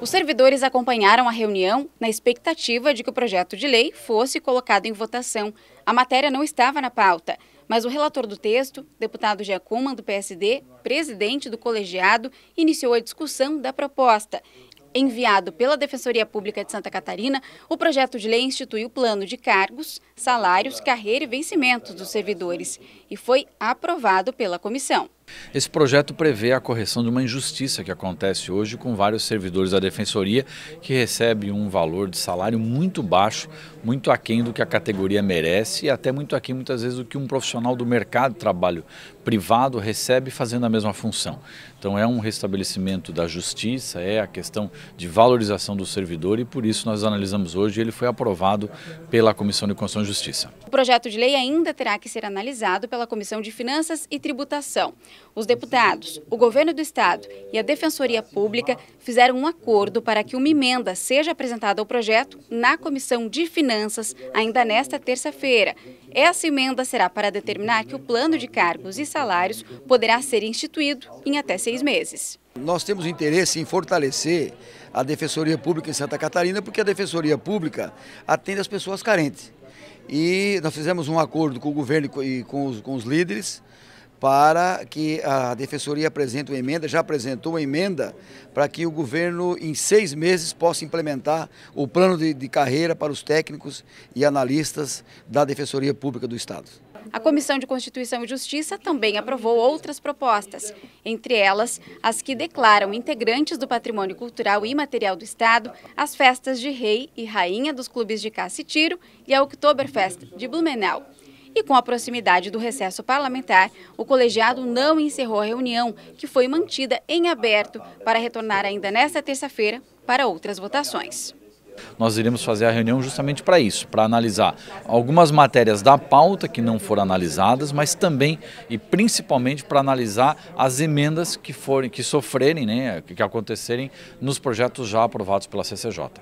Os servidores acompanharam a reunião na expectativa de que o projeto de lei fosse colocado em votação. A matéria não estava na pauta, mas o relator do texto, deputado Giacoman, do PSD, presidente do colegiado, iniciou a discussão da proposta. Enviado pela Defensoria Pública de Santa Catarina, o projeto de lei institui o plano de cargos, salários, carreira e vencimentos dos servidores e foi aprovado pela comissão. Esse projeto prevê a correção de uma injustiça que acontece hoje com vários servidores da Defensoria que recebem um valor de salário muito baixo, muito aquém do que a categoria merece e até muito aquém muitas vezes do que um profissional do mercado de trabalho privado recebe fazendo a mesma função. Então é um restabelecimento da justiça, é a questão de valorização do servidor e por isso nós analisamos hoje e ele foi aprovado pela Comissão de Constituição e Justiça. O projeto de lei ainda terá que ser analisado pela Comissão de Finanças e Tributação. Os deputados, o governo do estado e a Defensoria Pública fizeram um acordo para que uma emenda seja apresentada ao projeto na Comissão de Finanças ainda nesta terça-feira. Essa emenda será para determinar que o plano de cargos e salários poderá ser instituído em até seis meses. Nós temos interesse em fortalecer a Defensoria Pública em Santa Catarina, porque a Defensoria Pública atende as pessoas carentes. E nós fizemos um acordo com o governo e com os, com os líderes para que a Defensoria apresente uma emenda, já apresentou uma emenda para que o governo, em seis meses, possa implementar o plano de, de carreira para os técnicos e analistas da Defensoria Pública do Estado. A Comissão de Constituição e Justiça também aprovou outras propostas, entre elas as que declaram integrantes do patrimônio cultural e material do Estado as festas de rei e rainha dos clubes de caça e tiro e a Oktoberfest de Blumenau. E com a proximidade do recesso parlamentar, o colegiado não encerrou a reunião, que foi mantida em aberto para retornar ainda nesta terça-feira para outras votações. Nós iremos fazer a reunião justamente para isso, para analisar algumas matérias da pauta que não foram analisadas, mas também e principalmente para analisar as emendas que forem que sofrerem, né, que acontecerem nos projetos já aprovados pela CCJ.